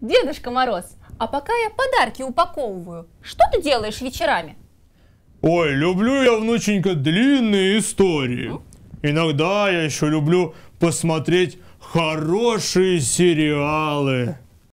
Дедушка Мороз, а пока я подарки упаковываю, что ты делаешь вечерами? Ой, люблю я, внученька, длинные истории. Иногда я еще люблю посмотреть хорошие сериалы.